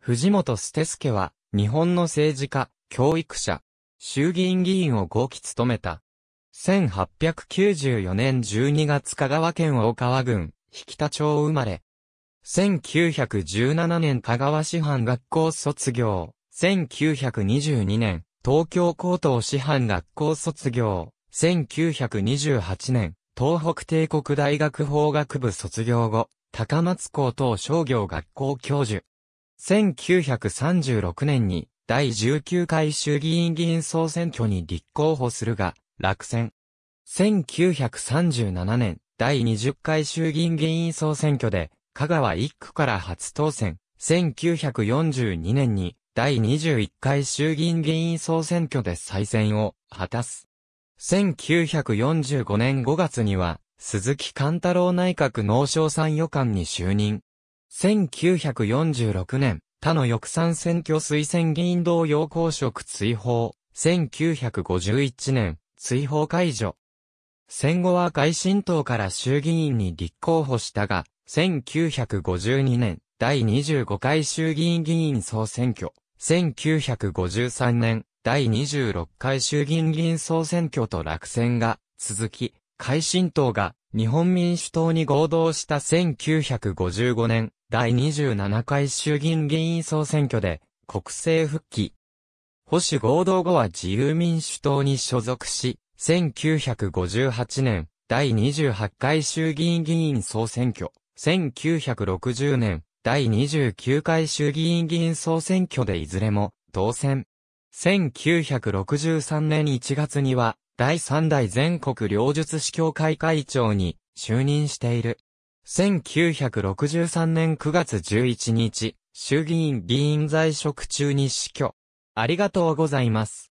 藤本捨助は、日本の政治家、教育者、衆議院議員を5期務めた。1894年12月香川県大川郡、引田町生まれ。1917年香川師範学校卒業。1922年、東京高等師範学校卒業。1928年、東北帝国大学法学部卒業後、高松高等商業学校教授。1936年に第19回衆議院議員総選挙に立候補するが、落選。1937年、第20回衆議院議員総選挙で、香川1区から初当選。1942年に、第21回衆議院議員総選挙で再選を果たす。1945年5月には、鈴木貫太郎内閣農商参与官に就任。1946年、他の翼賛選挙推薦議員同様公職追放。1951年、追放解除。戦後は外新党から衆議院に立候補したが、1952年、第25回衆議院議員総選挙、1953年、第26回衆議院議員総選挙と落選が続き、会新党が日本民主党に合同した1955年第27回衆議院議員総選挙で国政復帰。保守合同後は自由民主党に所属し、1958年第28回衆議院議員総選挙、1960年第29回衆議院議員総選挙でいずれも当選。1963年1月には第3代全国両術師協会会長に就任している。1963年9月11日、衆議院議員在職中に死去。ありがとうございます。